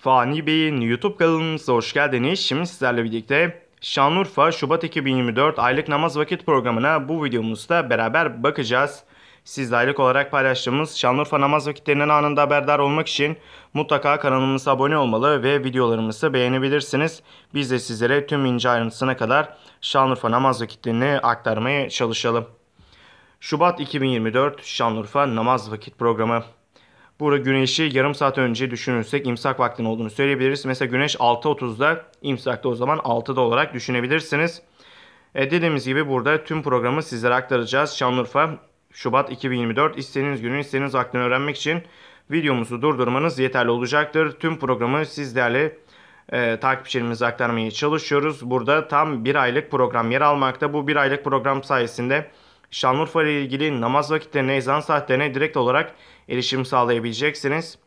Fani Bey'in YouTube kanalımıza hoş geldiniz. Şimdi sizlerle birlikte Şanlıurfa Şubat 2024 aylık namaz vakit programına bu videomuzda beraber bakacağız. Siz aylık olarak paylaştığımız Şanlıurfa namaz vakitlerinin anında haberdar olmak için mutlaka kanalımıza abone olmalı ve videolarımızı beğenebilirsiniz. Biz de sizlere tüm ince ayrıntısına kadar Şanlıurfa namaz vakitlerini aktarmaya çalışalım. Şubat 2024 Şanlıurfa namaz vakit programı Burada güneşi yarım saat önce düşünürsek imsak vaktinin olduğunu söyleyebiliriz. Mesela güneş 6.30'da imsakta o zaman 6'da olarak düşünebilirsiniz. E dediğimiz gibi burada tüm programı sizlere aktaracağız. Şanlıurfa Şubat 2024 istediğiniz günü istediğiniz vaktini öğrenmek için videomuzu durdurmanız yeterli olacaktır. Tüm programı sizlerle e, takipçilerimize aktarmaya çalışıyoruz. Burada tam bir aylık program yer almakta. Bu bir aylık program sayesinde Şanlıurfa ile ilgili namaz vakitlerine, ezan saatlerine direkt olarak erişim sağlayabileceksiniz.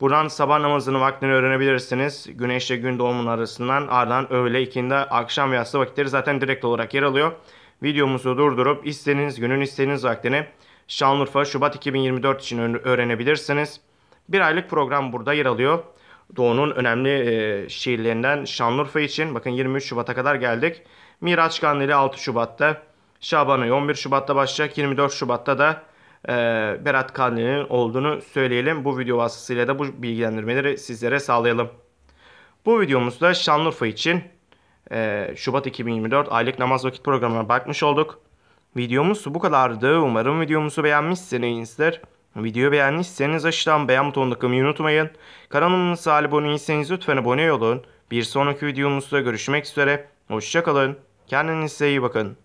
Buradan sabah namazının vaktini öğrenebilirsiniz. Güneşle gün doğumunun arasından ardından öğle, ikindi, akşam ve yatsı vakitleri zaten direkt olarak yer alıyor. Videomuzu durdurup istediğiniz günün istediğiniz vaktini Şanlıurfa Şubat 2024 için öğrenebilirsiniz. Bir aylık program burada yer alıyor. Doğu'nun önemli e, şehirlerinden Şanlıurfa için bakın 23 Şubat'a kadar geldik. Miraç Kandili 6 Şubat'ta. Şaban ayı 11 Şubat'ta başlayacak. 24 Şubat'ta da e, Berat Kandil'in olduğunu söyleyelim. Bu video vasıtasıyla da bu bilgilendirmeleri sizlere sağlayalım. Bu videomuzda Şanlıurfa için e, Şubat 2024 aylık namaz vakit programına bakmış olduk. Videomuz bu kadardı. Umarım videomuzu beğenmişsinizdir. Videoyu beğenmişseniz aşağıdan beğen butonuna tıklamayı unutmayın. Kanalımıza abone değilseniz lütfen abone olun. Bir sonraki videomuzda görüşmek üzere. Hoşçakalın. Kendinize iyi bakın.